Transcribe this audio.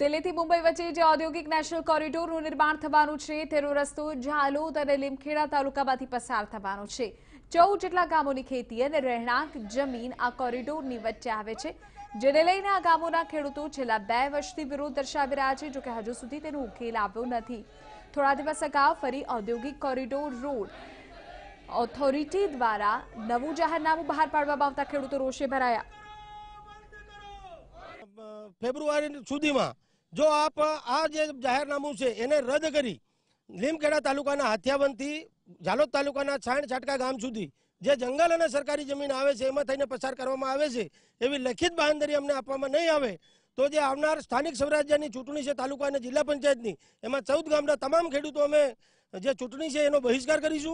દિલ્હીથી મુંબઈ વચ્ચે જે ઔદ્યોગિક નેશનલ કોરિડોરનું નિર્માણ થવાનું છે તેનો રસ્તો ઝાલોદ અને લીમખેડા તાલુકામાંથી પસાર થવાનો છે ચૌદ જેટલા ગામોની ખેતી અને રહેણાંક જમીન આ કોરિડોરની વચ્ચે આવે છે જેને લઈને આ ગામોના ખેડૂતો છેલ્લા બે વર્ષથી વિરોધ દર્શાવી રહ્યા છે જોકે હજુ સુધી તેનો ઉકેલ આવ્યો નથી થોડા દિવસ અગાઉ ફરી ઔદ્યોગિક કોરિડોર રોડ ઓથોરિટી દ્વારા નવું જાહેરનામું બહાર પાડવામાં આવતા ખેડૂતો રોષે ભરાયા ફેબ્રુઆરી સુધીમાં જો આપ આ જે જાહેરનામું છે એને રદ કરી લીમખેડા તાલુકાના હાથિયાવનથી ઝાલોદ તાલુકાના છાણ છાટકા ગામ સુધી જે જંગલ અને સરકારી જમીન આવે છે એમાં થઈને પસાર કરવામાં આવે છે એવી લેખિત બાંધરી અમને આપવામાં નહીં આવે તો જે આવનાર સ્થાનિક સ્વરાજ્યની ચૂંટણી છે તાલુકા અને જિલ્લા પંચાયતની એમાં ચૌદ ગામના તમામ ખેડૂતો અમે જે ચૂંટણી છે એનો બહિષ્કાર કરીશું